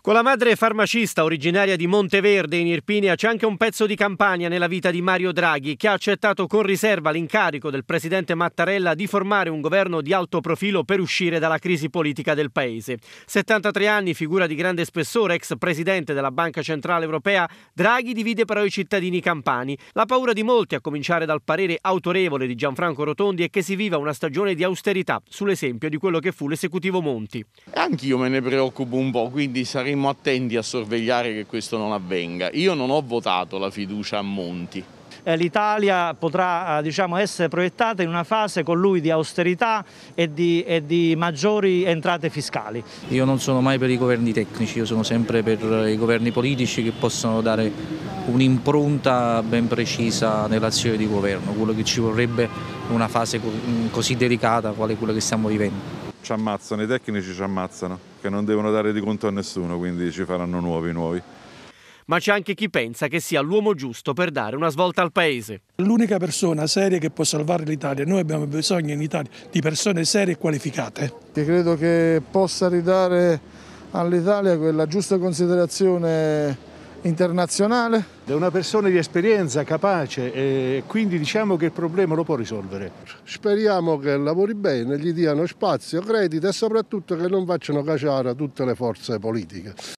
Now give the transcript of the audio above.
Con la madre farmacista originaria di Monteverde in Irpinia c'è anche un pezzo di campagna nella vita di Mario Draghi che ha accettato con riserva l'incarico del presidente Mattarella di formare un governo di alto profilo per uscire dalla crisi politica del paese. 73 anni, figura di grande spessore, ex presidente della Banca Centrale Europea, Draghi divide però i cittadini campani. La paura di molti, a cominciare dal parere autorevole di Gianfranco Rotondi, è che si viva una stagione di austerità, sull'esempio di quello che fu l'esecutivo Monti. Anch'io me ne preoccupo un po', quindi sarei saremo attenti a sorvegliare che questo non avvenga. Io non ho votato la fiducia a Monti, eh, l'Italia potrà eh, diciamo, essere proiettata in una fase con lui di austerità e di, e di, maggiori entrate fiscali. Io non sono mai per i governi tecnici, io sono sempre per i governi politici che possono dare un'impronta ben precisa nell'azione di governo, quello che ci vorrebbe in una fase così delicata quale quella che stiamo vivendo ci ammazzano, i tecnici ci ammazzano, che non devono dare di conto a nessuno, quindi ci faranno nuovi nuovi. Ma c'è anche chi pensa che sia l'uomo giusto per dare una svolta al paese. L'unica persona seria che può salvare l'Italia, noi abbiamo bisogno in Italia di persone serie e qualificate. Che credo che possa ridare all'Italia quella giusta considerazione internazionale. È una persona di esperienza, capace, e quindi diciamo che il problema lo può risolvere. Speriamo che lavori bene, gli diano spazio, credito e soprattutto che non facciano caciara tutte le forze politiche.